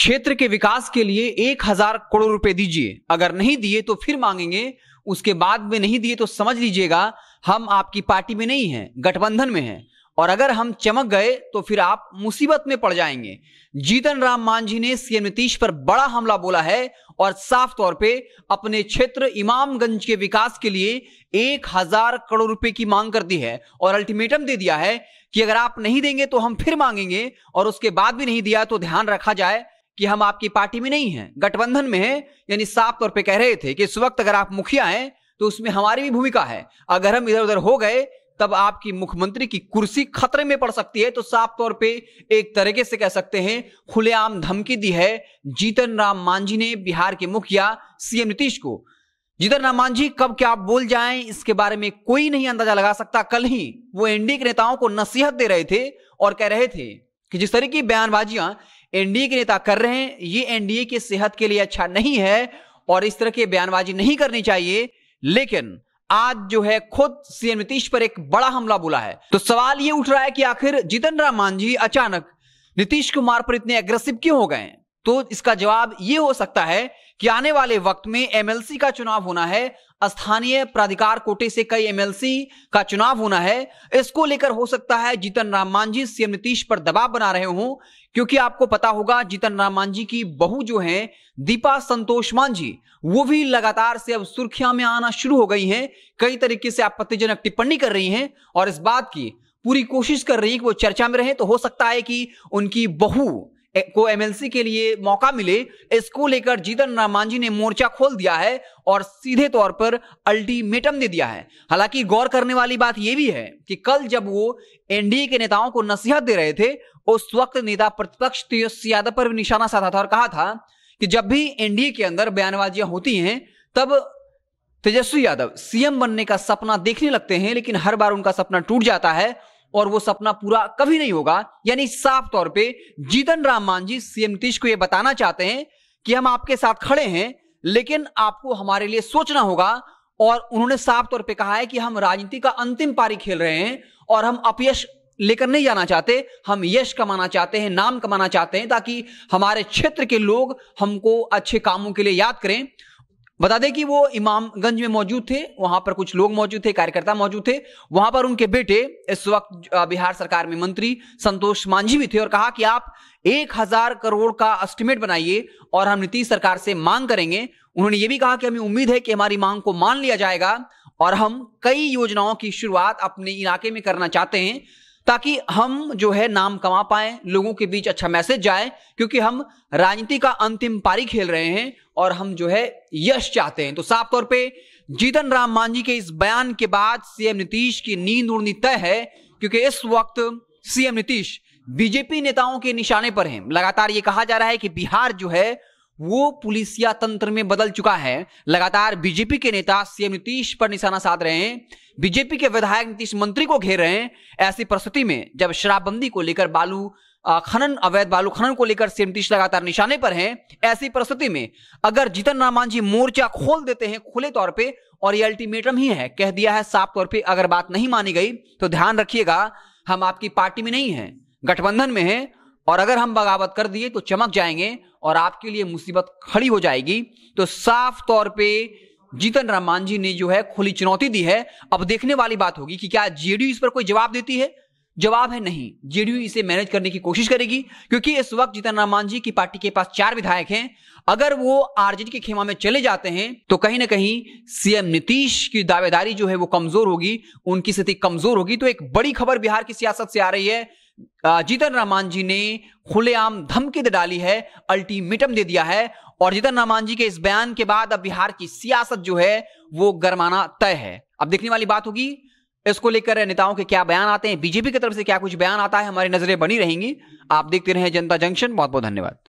क्षेत्र के विकास के लिए एक हजार करोड़ रुपए दीजिए अगर नहीं दिए तो फिर मांगेंगे उसके बाद में नहीं दिए तो समझ लीजिएगा हम आपकी पार्टी में नहीं है गठबंधन में है और अगर हम चमक गए तो फिर आप मुसीबत में पड़ जाएंगे जीतन राम मांझी ने सीएम नीतीश पर बड़ा हमला बोला है और साफ तौर पे अपने क्षेत्र इमामगंज के विकास के लिए एक हजार करोड़ रुपए की मांग कर दी है और अल्टीमेटम दे दिया है कि अगर आप नहीं देंगे तो हम फिर मांगेंगे और उसके बाद भी नहीं दिया तो ध्यान रखा जाए कि हम आपकी पार्टी में नहीं है गठबंधन में है यानी साफ तौर पर कह रहे थे कि इस वक्त अगर आप मुखिया हैं तो उसमें हमारी भी भूमिका है अगर हम इधर उधर हो गए तब आपकी मुख्यमंत्री की कुर्सी खतरे में पड़ सकती है तो साफ तौर पे एक तरीके से कह सकते हैं खुलेआम धमकी दी है जीतन राम मांझी ने बिहार के मुखिया सीएम नीतीश को जीतन राम मांझी कब क्या आप बोल जाएं इसके बारे में कोई नहीं अंदाजा लगा सकता कल ही वो एनडीए के नेताओं को नसीहत दे रहे थे और कह रहे थे कि जिस तरह की बयानबाजियां एनडीए के नेता कर रहे हैं ये एनडीए की सेहत के लिए अच्छा नहीं है और इस तरह की बयानबाजी नहीं करनी चाहिए लेकिन आज जो है खुद सीएम नीतीश पर एक बड़ा हमला बोला है तो सवाल ये उठ रहा है कि आखिर जीतन राम मांझी अचानक नीतीश कुमार पर इतने एग्रेसिव क्यों हो गए तो इसका जवाब ये हो सकता है कि आने वाले वक्त में एमएलसी का चुनाव होना है स्थानीय प्राधिकार कोटे से कई एमएलसी का चुनाव होना है इसको लेकर हो सकता है जीतन राम मांझी सीएम नीतीश पर दबाव बना रहे हों क्योंकि आपको पता होगा जीतन राम मांझी की बहू जो है दीपा संतोष मांझी वो भी लगातार से अब सुर्खियां में आना शुरू हो गई हैं कई तरीके से आपत्तिजनक टिप्पणी कर रही हैं और इस बात की पूरी कोशिश कर रही है कि वो चर्चा में रहे तो हो सकता है कि उनकी बहू को एमएलसी के लिए मौका मिले इसको लेकर जीतन राम मांझी ने मोर्चा खोल दिया है और सीधे तौर पर अल्टीमेटम दे दिया है हालांकि गौर करने वाली बात यह भी है कि कल जब वो एनडीए के नेताओं को नसीहत दे रहे थे उस वक्त नेता प्रतिपक्ष तेजस्वी यादव पर भी निशाना साधा था और कहा था कि जब भी एनडीए के अंदर बयानबाजियां होती हैं तब तेजस्वी यादव सीएम बनने का सपना देखने लगते हैं लेकिन हर बार उनका सपना टूट जाता है और वो सपना पूरा कभी नहीं होगा यानी साफ तौर पे जीतन राम मांझी सीएम नीतीश को यह बताना चाहते हैं कि हम आपके साथ खड़े हैं लेकिन आपको हमारे लिए सोचना होगा और उन्होंने साफ तौर पे कहा है कि हम राजनीति का अंतिम पारी खेल रहे हैं और हम अपयश लेकर नहीं जाना चाहते हम यश कमाना चाहते हैं नाम कमाना चाहते हैं ताकि हमारे क्षेत्र के लोग हमको अच्छे कामों के लिए याद करें बता दें कि वो इमामगंज में मौजूद थे वहां पर कुछ लोग मौजूद थे कार्यकर्ता मौजूद थे वहां पर उनके बेटे इस वक्त बिहार सरकार में मंत्री संतोष मांझी भी थे और कहा कि आप एक हजार करोड़ का एस्टिमेट बनाइए और हम नीतीश सरकार से मांग करेंगे उन्होंने ये भी कहा कि हमें उम्मीद है कि हमारी मांग को मान लिया जाएगा और हम कई योजनाओं की शुरुआत अपने इलाके में करना चाहते हैं ताकि हम जो है नाम कमा पाए लोगों के बीच अच्छा मैसेज जाए क्योंकि हम राजनीति का अंतिम पारी खेल रहे हैं और हम जो है यश चाहते हैं तो साफ तौर पे जीतन राम मांझी के इस बयान के बाद सीएम नीतीश की नींद उड़नी तय है क्योंकि इस वक्त सीएम नीतीश बीजेपी नेताओं के निशाने पर हैं लगातार ये कहा जा रहा है कि बिहार जो है वो पुलिसिया तंत्र में बदल चुका है लगातार बीजेपी के नेता सीएम नीतीश पर निशाना साध रहे हैं बीजेपी के विधायक नीतीश मंत्री को घेर रहे हैं ऐसी परिस्थिति में जब शराबबंदी को लेकर बालू खनन अवैध बालू खनन को लेकर सीएम नीतीश लगातार निशाने पर हैं ऐसी परिस्थिति में अगर जीतन राम मांझी मोर्चा खोल देते हैं खुले तौर पर और ये अल्टीमेटम ही है कह दिया है साफ तौर पर अगर बात नहीं मानी गई तो ध्यान रखिएगा हम आपकी पार्टी में नहीं है गठबंधन में है और अगर हम बगावत कर दिए तो चमक जाएंगे और आपके लिए मुसीबत खड़ी हो जाएगी तो साफ तौर पे जीतन रामान जी ने जो है खुली चुनौती दी है अब देखने वाली बात होगी कि क्या जेडीयू इस पर कोई जवाब देती है जवाब है नहीं जेडीयू इसे मैनेज करने की कोशिश करेगी क्योंकि इस वक्त जीतन रामान जी की पार्टी के पास चार विधायक हैं अगर वो आरजेडी के खेमा में चले जाते हैं तो कहीं ना कहीं सीएम नीतीश की दावेदारी जो है वो कमजोर होगी उनकी स्थिति कमजोर होगी तो एक बड़ी खबर बिहार की सियासत से आ रही है जीतन रामान जी ने खुलेआम धमकी दे डाली है अल्टीमेटम दे दिया है और जीतन रामान जी के इस बयान के बाद अब बिहार की सियासत जो है वो गरमाना तय है अब देखने वाली बात होगी इसको लेकर नेताओं के क्या बयान आते हैं बीजेपी की तरफ से क्या कुछ बयान आता है हमारी नजरें बनी रहेंगी आप देखते रहे जनता जंक्शन बहुत बहुत धन्यवाद